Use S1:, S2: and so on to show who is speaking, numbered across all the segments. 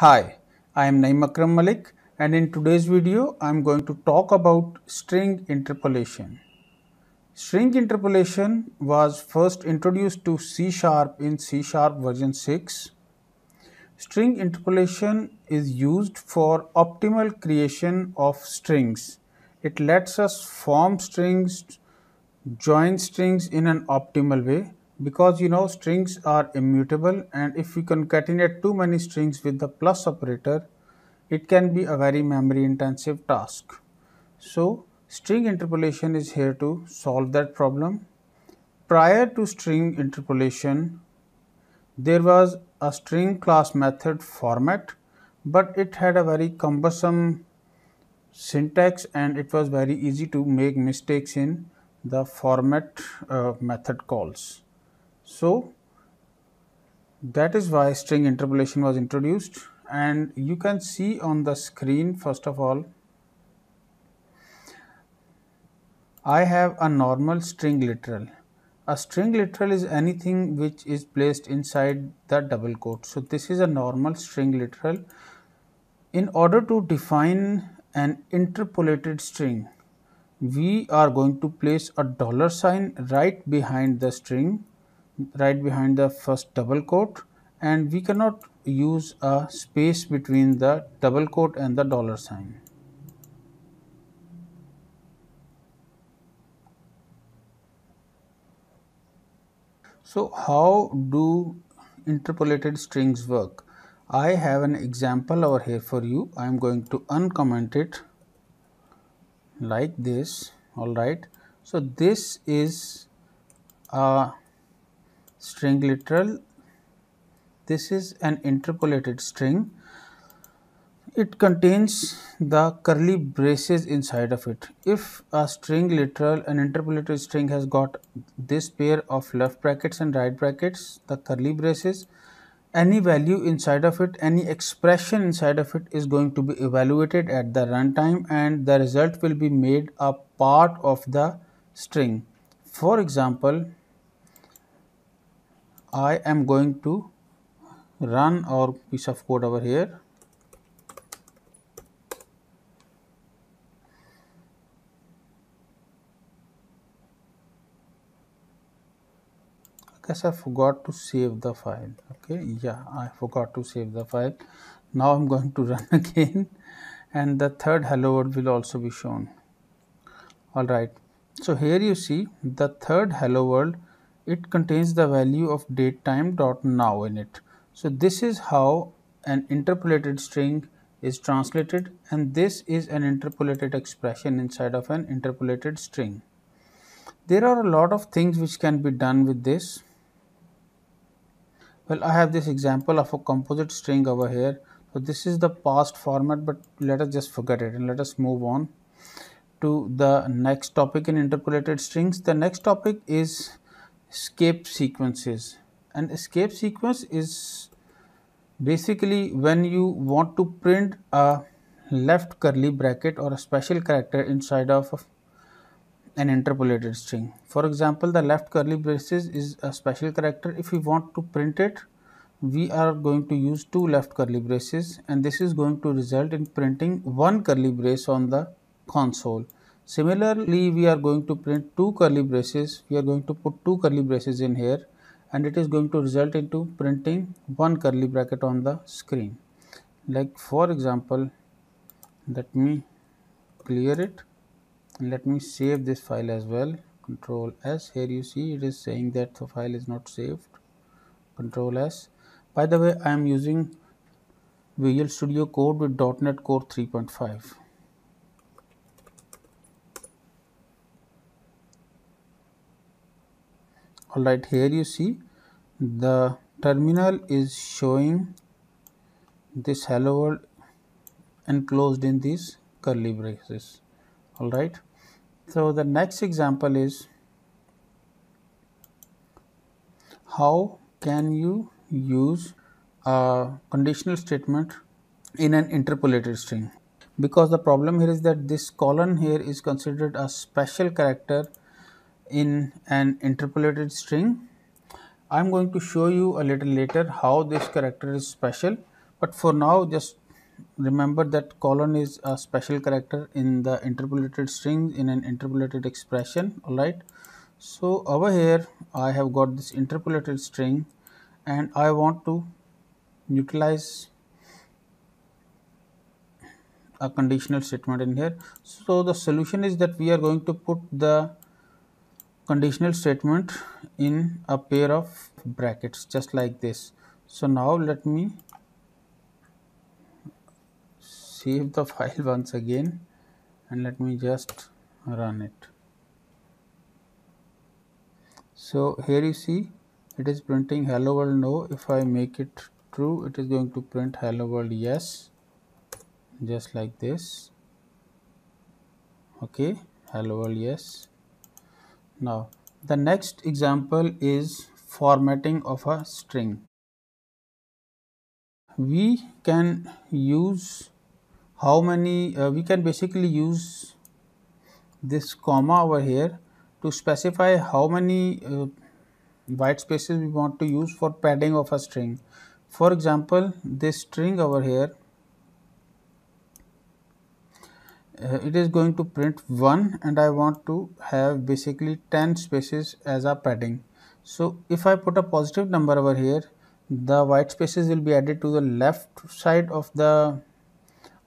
S1: Hi, I am Naima Akram Malik and in today's video I am going to talk about string interpolation. String interpolation was first introduced to C sharp in C sharp version 6. String interpolation is used for optimal creation of strings. It lets us form strings, join strings in an optimal way because you know strings are immutable and if we concatenate too many strings with the plus operator it can be a very memory intensive task. So, string interpolation is here to solve that problem. Prior to string interpolation there was a string class method format, but it had a very cumbersome syntax and it was very easy to make mistakes in the format uh, method calls. So, that is why string interpolation was introduced and you can see on the screen first of all I have a normal string literal. A string literal is anything which is placed inside the double quote. So, this is a normal string literal. In order to define an interpolated string, we are going to place a dollar sign right behind the string right behind the first double quote and we cannot use a space between the double quote and the dollar sign. So, how do interpolated strings work? I have an example over here for you. I am going to uncomment it like this. All right. So, this is a string literal this is an interpolated string it contains the curly braces inside of it if a string literal an interpolated string has got this pair of left brackets and right brackets the curly braces any value inside of it any expression inside of it is going to be evaluated at the runtime and the result will be made a part of the string for example I am going to run our piece of code over here. I guess I forgot to save the file. Okay, yeah, I forgot to save the file. Now I'm going to run again, and the third hello world will also be shown. All right, so here you see the third hello world it contains the value of datetime.now dot now in it so this is how an interpolated string is translated and this is an interpolated expression inside of an interpolated string there are a lot of things which can be done with this well I have this example of a composite string over here so this is the past format but let us just forget it and let us move on to the next topic in interpolated strings the next topic is escape sequences and escape sequence is basically when you want to print a left curly bracket or a special character inside of an interpolated string. For example, the left curly braces is a special character. If we want to print it, we are going to use two left curly braces and this is going to result in printing one curly brace on the console. Similarly, we are going to print two curly braces. We are going to put two curly braces in here and it is going to result into printing one curly bracket on the screen. Like for example, let me clear it let me save this file as well control s here you see it is saying that the file is not saved control s by the way i am using visual studio code with net core 3.5 all right here you see the terminal is showing this hello world enclosed in these curly braces all right so the next example is how can you use a conditional statement in an interpolated string because the problem here is that this colon here is considered a special character in an interpolated string. I am going to show you a little later how this character is special, but for now just remember that colon is a special character in the interpolated string in an interpolated expression alright. So over here I have got this interpolated string and I want to utilize a conditional statement in here. So the solution is that we are going to put the conditional statement in a pair of brackets just like this so now let me save the file once again and let me just run it so here you see it is printing hello world no if I make it true it is going to print hello world yes just like this okay hello world yes now, the next example is formatting of a string. We can use how many, uh, we can basically use this comma over here to specify how many uh, white spaces we want to use for padding of a string. For example, this string over here uh, it is going to print 1 and I want to have basically 10 spaces as a padding. So if I put a positive number over here the white spaces will be added to the left side of the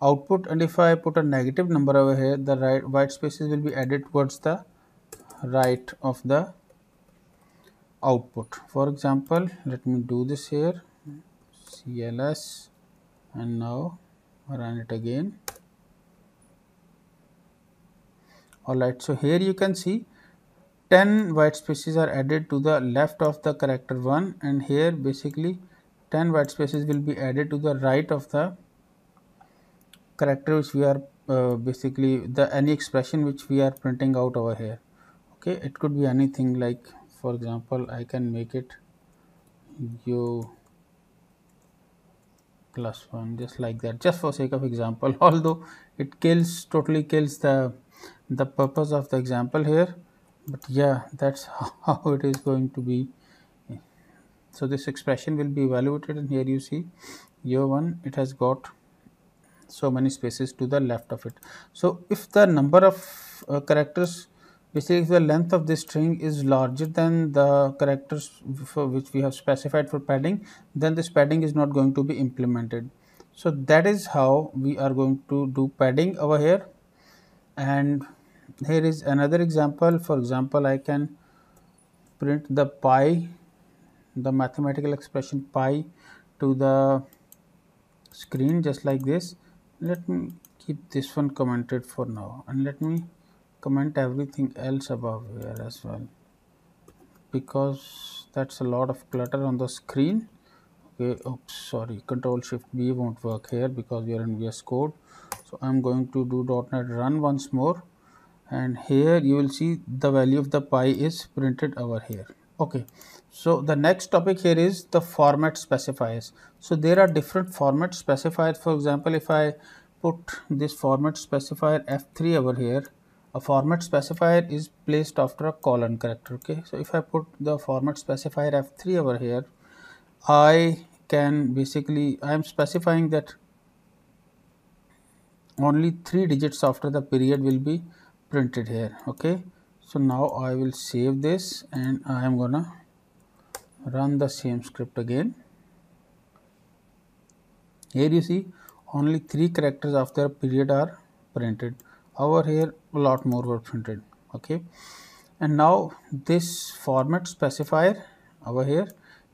S1: output and if I put a negative number over here the right white spaces will be added towards the right of the output. For example let me do this here cls and now run it again alright. So, here you can see 10 white spaces are added to the left of the character 1 and here basically 10 white spaces will be added to the right of the character which we are uh, basically the any expression which we are printing out over here okay it could be anything like for example I can make it you plus 1 just like that just for sake of example although it kills totally kills the the purpose of the example here but yeah that's how it is going to be so this expression will be evaluated and here you see year 1 it has got so many spaces to the left of it so if the number of uh, characters basically if the length of this string is larger than the characters for which we have specified for padding then this padding is not going to be implemented so that is how we are going to do padding over here and here is another example for example I can print the pi the mathematical expression pi to the screen just like this let me keep this one commented for now and let me comment everything else above here as well because that's a lot of clutter on the screen okay oops sorry control shift b won't work here because we are in vs code so i am going to do dotnet run once more and here you will see the value of the pi is printed over here okay so the next topic here is the format specifiers so there are different format specifiers for example if i put this format specifier f3 over here a format specifier is placed after a colon character okay so if i put the format specifier f3 over here i can basically i am specifying that only three digits after the period will be printed here okay so now I will save this and I am gonna run the same script again here you see only three characters after period are printed over here a lot more were printed okay and now this format specifier over here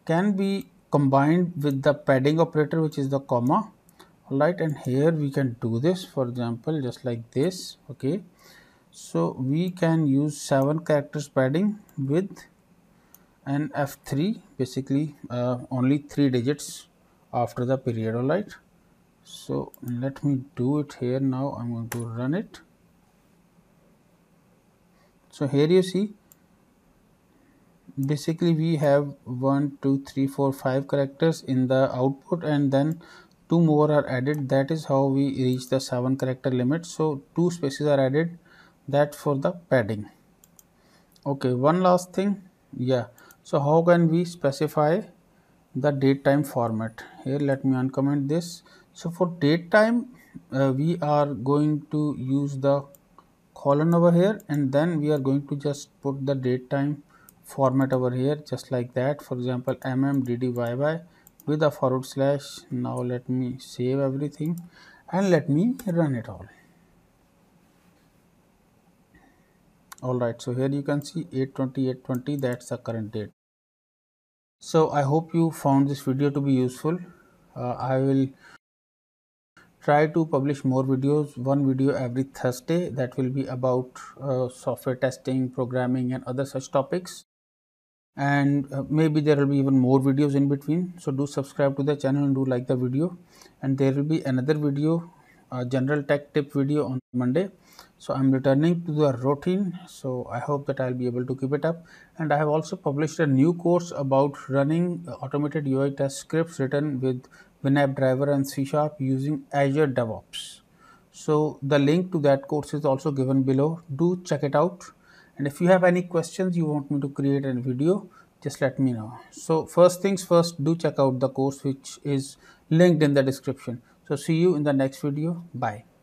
S1: can be combined with the padding operator which is the comma alright and here we can do this for example just like this okay so we can use 7 characters padding with an f3 basically uh, only 3 digits after the period alright so let me do it here now I'm going to run it so here you see basically we have 1 2 3 4 5 characters in the output and then two more are added that is how we reach the seven character limit so two spaces are added that for the padding okay one last thing yeah so how can we specify the date time format here let me uncomment this so for date time uh, we are going to use the colon over here and then we are going to just put the date time format over here just like that for example mm with a forward slash now let me save everything and let me run it all alright so here you can see 820 820 that's the current date so I hope you found this video to be useful uh, I will try to publish more videos one video every Thursday that will be about uh, software testing programming and other such topics and uh, maybe there will be even more videos in between so do subscribe to the channel and do like the video and there will be another video uh, general tech tip video on monday so i'm returning to the routine so i hope that i'll be able to keep it up and i have also published a new course about running uh, automated ui test scripts written with winamp driver and c sharp using azure devops so the link to that course is also given below do check it out and if you have any questions you want me to create a video just let me know. So, first things first do check out the course which is linked in the description. So, see you in the next video. Bye.